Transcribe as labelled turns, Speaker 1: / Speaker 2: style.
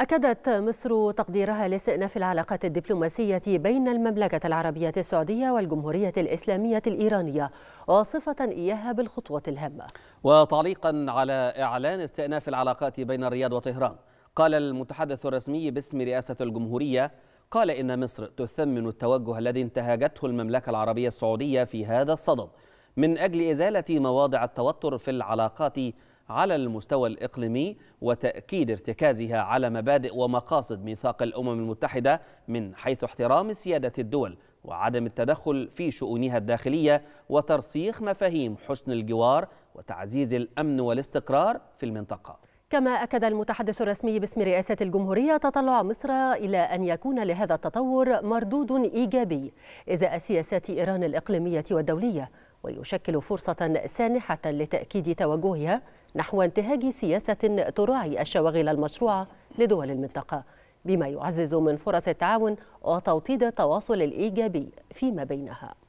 Speaker 1: أكدت مصر تقديرها لاستئناف العلاقات الدبلوماسية بين المملكة العربية السعودية والجمهورية الإسلامية الإيرانية واصفة إياها بالخطوة الهامة
Speaker 2: وتعليقا على إعلان استئناف العلاقات بين الرياض وطهران قال المتحدث الرسمي باسم رئاسة الجمهورية قال إن مصر تثمن التوجه الذي انتهجته المملكة العربية السعودية في هذا الصدد من أجل إزالة مواضع التوتر في العلاقات على المستوى الإقليمي وتأكيد ارتكازها على مبادئ ومقاصد ميثاق الأمم المتحدة من حيث احترام سيادة الدول وعدم التدخل في شؤونها الداخلية وترسيخ مفاهيم حسن الجوار وتعزيز الأمن والاستقرار في المنطقة
Speaker 1: كما أكد المتحدث الرسمي باسم رئاسة الجمهورية تطلع مصر إلى أن يكون لهذا التطور مردود إيجابي إزاء سياسات إيران الإقليمية والدولية ويشكل فرصة سانحة لتأكيد توجهها نحو انتهاج سياسة تراعي الشواغل المشروعة لدول المنطقة بما يعزز من فرص التعاون وتوطيد التواصل الإيجابي فيما بينها